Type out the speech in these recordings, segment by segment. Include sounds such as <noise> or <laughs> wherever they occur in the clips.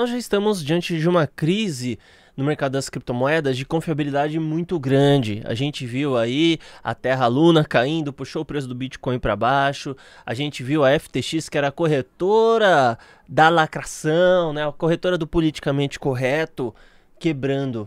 nós já estamos diante de uma crise no mercado das criptomoedas de confiabilidade muito grande. A gente viu aí a Terra Luna caindo, puxou o preço do Bitcoin para baixo. A gente viu a FTX, que era a corretora da lacração, né? a corretora do politicamente correto, quebrando.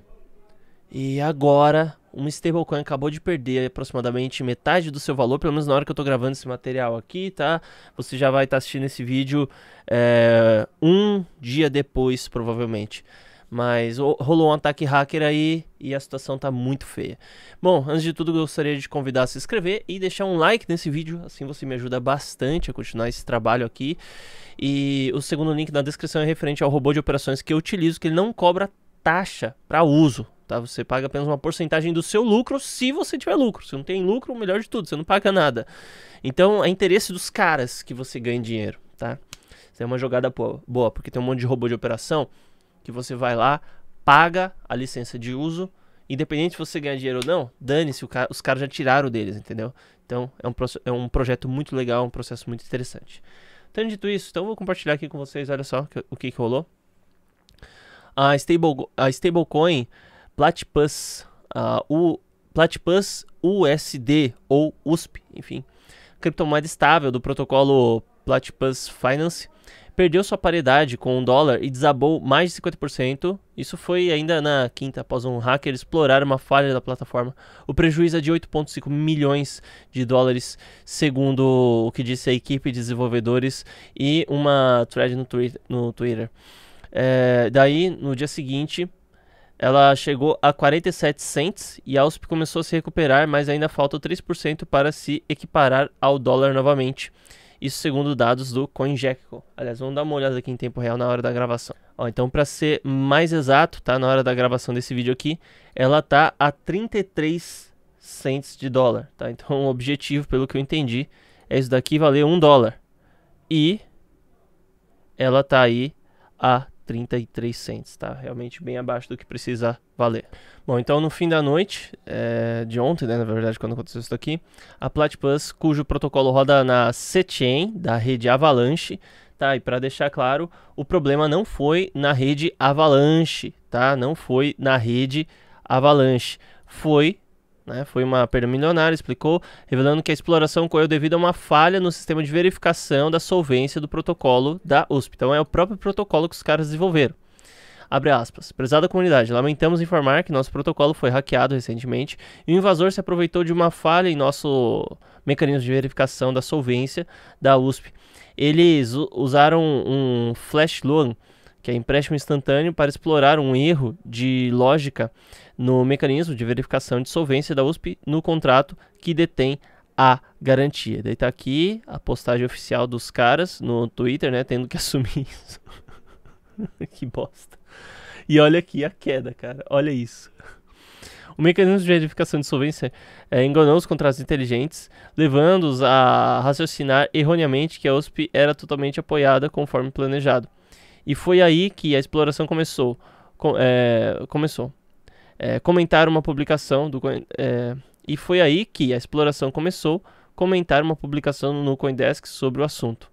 E agora uma stablecoin acabou de perder aproximadamente metade do seu valor, pelo menos na hora que eu estou gravando esse material aqui, tá? Você já vai estar tá assistindo esse vídeo é, um dia depois, provavelmente. Mas rolou um ataque hacker aí e a situação tá muito feia. Bom, antes de tudo, gostaria de convidar a se inscrever e deixar um like nesse vídeo, assim você me ajuda bastante a continuar esse trabalho aqui. E o segundo link na descrição é referente ao robô de operações que eu utilizo, que ele não cobra taxa para uso, Tá? Você paga apenas uma porcentagem do seu lucro se você tiver lucro. Se não tem lucro, o melhor de tudo, você não paga nada. Então é interesse dos caras que você ganhe dinheiro, tá? Isso é uma jogada boa, porque tem um monte de robô de operação que você vai lá, paga a licença de uso, independente se você ganhar dinheiro ou não, dane-se, ca os caras já tiraram deles, entendeu? Então é um, é um projeto muito legal, um processo muito interessante. Tendo dito isso, então eu vou compartilhar aqui com vocês, olha só que, o que, que rolou. A, stable, a stablecoin Platypus, uh, ah, o Platypus USD ou USP, enfim, criptomoeda estável do protocolo Platypus Finance, perdeu sua paridade com o dólar e desabou mais de 50%. Isso foi ainda na quinta, após um hacker explorar uma falha da plataforma. O prejuízo é de 8,5 milhões de dólares, segundo o que disse a equipe de desenvolvedores e uma thread no, Twitter. É, daí, no dia seguinte, ela chegou a 47 cents e a USP começou a se recuperar, mas ainda falta 3% para se equiparar ao dólar novamente. Isso segundo dados do CoinGecko. Aliás, vamos dar uma olhada aqui em tempo real na hora da gravação. Ó, então, para ser mais exato, tá? Na hora da gravação desse vídeo aqui, ela tá a 33 cents de dólar, tá? Então, o objetivo, pelo que eu entendi, é isso daqui valer 1 dólar. E ela tá aí a 33 cents, tá? Realmente bem abaixo do que precisa valer. Bom, então no fim da noite, é, de ontem, né, na verdade, quando aconteceu isso aqui, a Platypus, cujo protocolo roda na C-Chain, da rede Avalanche, tá? E para deixar claro, o problema não foi na rede Avalanche, tá? Não foi na rede Avalanche, foi né? Foi uma perda milionária, explicou, revelando que a exploração ocorreu devido a uma falha no sistema de verificação da solvência do protocolo da USP. Então é o próprio protocolo que os caras desenvolveram. Abre aspas. Prezada comunidade, lamentamos informar que nosso protocolo foi hackeado recentemente e o invasor se aproveitou de uma falha em nosso mecanismo de verificação da solvência da USP. Eles usaram um flash loan que é empréstimo instantâneo para explorar um erro de lógica no mecanismo de verificação de solvência da USP no contrato que detém a garantia. Daí tá aqui a postagem oficial dos caras no Twitter, né, tendo que <laughs> assumir isso. <laughs> que bosta. E olha aqui a queda, cara. Olha isso. O mecanismo de verificação de solvência é, enganou os contratos inteligentes, levando-os a raciocinar erroneamente que a USP era totalmente apoiada conforme planejado. E foi aí que a exploração começou. Com, é, começou. É, comentar uma publicação do é, e foi aí que a exploração começou. Comentar uma publicação no CoinDesk sobre o assunto.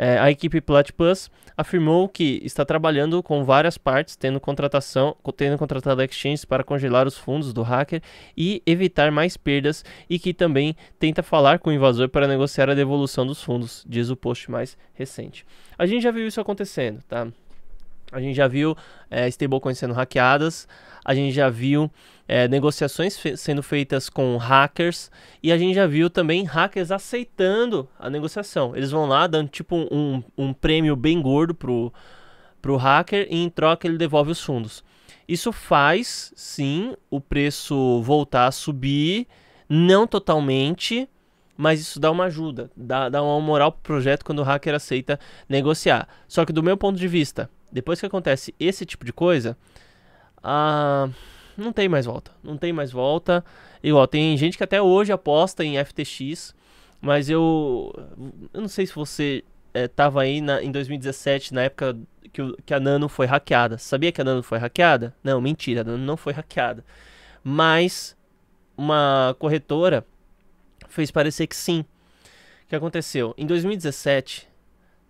É, a equipe Plus afirmou que está trabalhando com várias partes, tendo, contratação, tendo contratado exchanges para congelar os fundos do hacker e evitar mais perdas, e que também tenta falar com o invasor para negociar a devolução dos fundos, diz o post mais recente. A gente já viu isso acontecendo, tá? A gente já viu é, eh, stablecoins sendo hackeadas, a gente já viu é, negociações fe sendo feitas com hackers e a gente já viu também hackers aceitando a negociação. Eles vão lá dando tipo um, um prêmio bem gordo pro, pro hacker e em troca ele devolve os fundos. Isso faz sim o preço voltar a subir, não totalmente, mas isso dá uma ajuda, dá, dá uma moral pro projeto quando o hacker aceita negociar. Só que do meu ponto de vista, depois que acontece esse tipo de coisa, ah, não tem mais volta. Não tem mais volta. Igual, tem gente que até hoje aposta em FTX, mas eu, eu não sei se você estava eh, é, aí na, em 2017, na época que, que a Nano foi hackeada. Sabia que a Nano foi hackeada? Não, mentira, a Nano não foi hackeada. Mas uma corretora fez parecer que sim. O que aconteceu? Em 2017,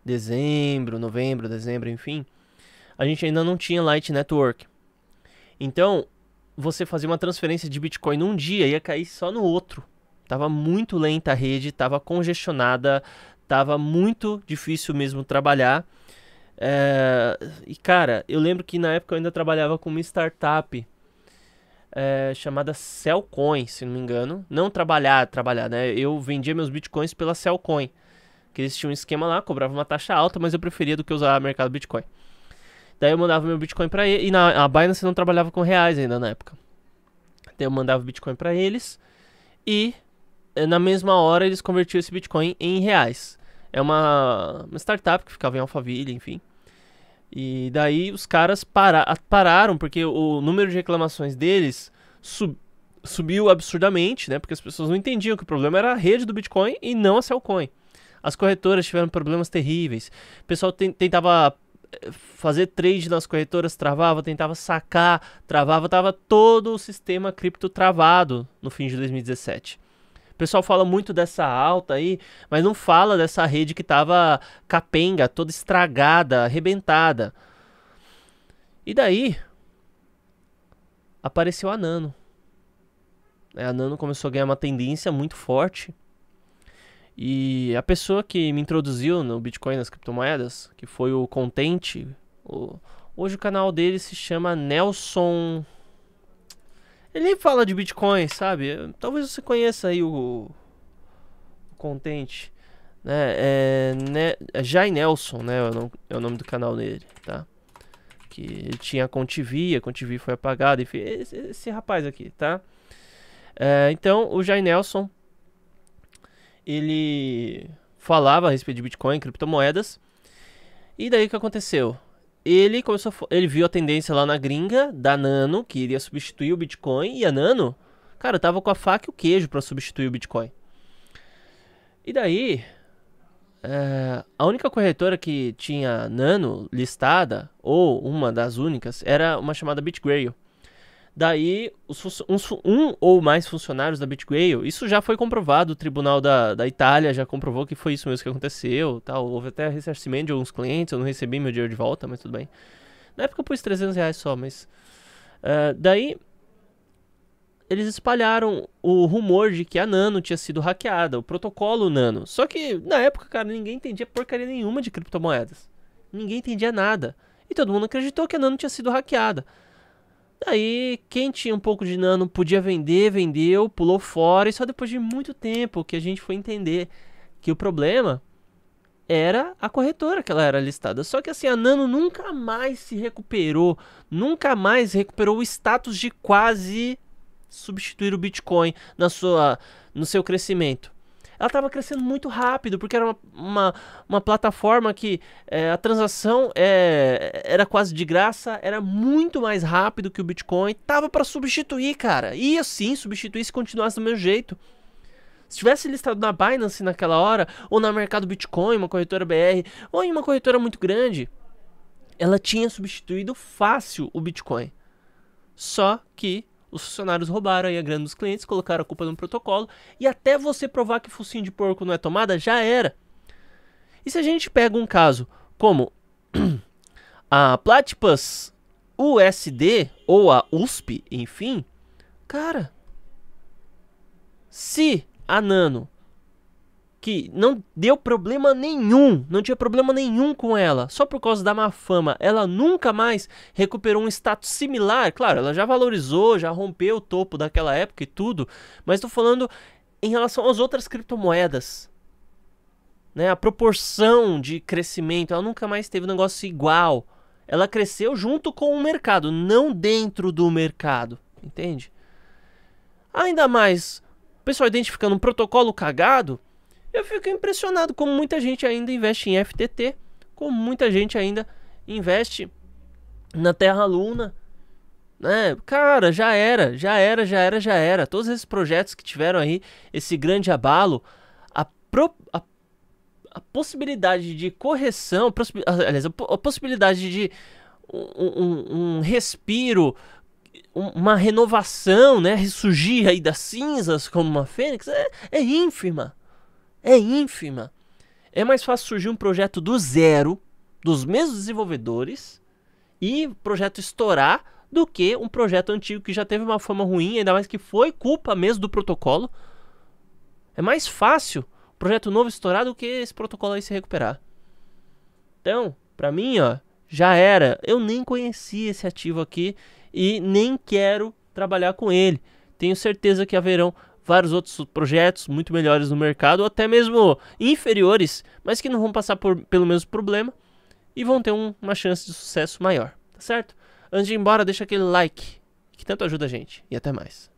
dezembro, novembro, dezembro, enfim, a gente ainda não tinha Light Network. Então, você fazia uma transferência de Bitcoin num dia ia cair só no outro. Tava muito lenta a rede, tava congestionada, tava muito difícil mesmo trabalhar. É... E cara, eu lembro que na época eu ainda trabalhava com uma startup é, chamada Cellcoin, se não me engano. Não trabalhar, trabalhar, né? Eu vendia meus bitcoins pela Cellcoin. Que eles tinham um esquema lá, cobrava uma taxa alta, mas eu preferia do que usar o mercado Bitcoin. Daí eu mandava meu Bitcoin para ele. E na a Binance não trabalhava com reais ainda na época. Daí eu mandava Bitcoin para eles. E eh, na mesma hora eles convertiam esse Bitcoin em reais. É uma, uma startup que ficava em Alphaville, enfim. E daí os caras para, pararam, porque o número de reclamações deles sub, subiu absurdamente, né? Porque as pessoas não entendiam que o problema era a rede do Bitcoin e não a Cellcoin. As corretoras tiveram problemas terríveis. O pessoal tentava fazer trade nas corretoras travava, tentava sacar, travava, tava todo o sistema cripto travado no fim de 2017. O pessoal fala muito dessa alta aí, mas não fala dessa rede que tava capenga, toda estragada, arrebentada. E daí apareceu a Nano. A Nano começou a ganhar uma tendência muito forte e a pessoa que me introduziu no Bitcoin nas criptomoedas, que foi o Contente, o... hoje o canal dele se chama Nelson. Ele fala de Bitcoin, sabe? Talvez você conheça aí o, o Contente. Né? É, né, é Jai Nelson, né? É, é o nome do canal dele, tá? Que ele tinha a Contivi, a Contivi foi apagada, enfim, esse, esse rapaz aqui, tá? É, então, o Jai Nelson ele falava a respeito de Bitcoin, criptomoedas. E daí o que aconteceu? Ele começou, ele viu a tendência lá na gringa da Nano, que iria substituir o Bitcoin, e a Nano, cara, tava com a faca e o queijo para substituir o Bitcoin. E daí, é, a única corretora que tinha Nano listada, ou uma das únicas, era uma chamada BitGrail. Daí, os, uns, um ou mais funcionários da BitGale, isso já foi comprovado, o Tribunal da, da Itália já comprovou que foi isso mesmo que aconteceu, tal. houve até ressarcimento de alguns clientes, eu não recebi meu dinheiro de volta, mas tudo bem. Na época eu pus 300 reais só, mas... Uh, daí, eles espalharam o rumor de que a Nano tinha sido hackeada, o protocolo Nano. Só que na época, cara, ninguém entendia porcaria nenhuma de criptomoedas. Ninguém entendia nada. E todo mundo acreditou que a Nano tinha sido hackeada. Aí, quem tinha um pouco de nano podia vender, vendeu, pulou fora, e só depois de muito tempo que a gente foi entender que o problema era a corretora que ela era listada. Só que assim, a Nano nunca mais se recuperou, nunca mais recuperou o status de quase substituir o Bitcoin na sua no seu crescimento ela estava crescendo muito rápido, porque era uma, uma, uma plataforma que é, a transação é, era quase de graça, era muito mais rápido que o Bitcoin, tava para substituir, cara. Ia sim substituir se continuasse do mesmo jeito. Se tivesse listado na Binance naquela hora, ou na Mercado Bitcoin, uma corretora BR, ou em uma corretora muito grande, ela tinha substituído fácil o Bitcoin. Só que os funcionários roubaram a grana dos clientes, colocaram a culpa no protocolo e até você provar que focinho de porco não é tomada, já era. E se a gente pega um caso como <clears throat> a Platypus USD ou a USP, enfim, cara, se a Nano que não deu problema nenhum, não tinha problema nenhum com ela, só por causa da má fama. Ela nunca mais recuperou um status similar. Claro, ela já valorizou, já rompeu o topo daquela época e tudo, mas estou falando em relação às outras criptomoedas. Né? A proporção de crescimento, ela nunca mais teve um negócio igual. Ela cresceu junto com o mercado, não dentro do mercado, entende? Ainda mais, o pessoal identificando um protocolo cagado, eu fico impressionado como muita gente ainda investe em FTT, como muita gente ainda investe na Terra Luna, né? Cara, já era, já era, já era, já era. Todos esses projetos que tiveram aí esse grande abalo, a, pro, a, a possibilidade de correção, aliás, a, possibilidade de um, um, um respiro, uma renovação, né? Ressurgir aí das cinzas como uma fênix é, é ínfima é ínfima. É mais fácil surgir um projeto do zero, dos mesmos desenvolvedores, e projeto estourar do que um projeto antigo que já teve uma fama ruim, ainda mais que foi culpa mesmo do protocolo. É mais fácil projeto novo estourar do que esse protocolo aí se recuperar. Então, pra mim, ó, já era. Eu nem conheci esse ativo aqui e nem quero trabalhar com ele. Tenho certeza que haverão vários outros projetos muito melhores no mercado, ou até mesmo inferiores, mas que não vão passar por, pelo mesmo problema e vão ter um, uma chance de sucesso maior, tá certo? Antes de ir embora, deixa aquele like, que tanto ajuda a gente. E até mais.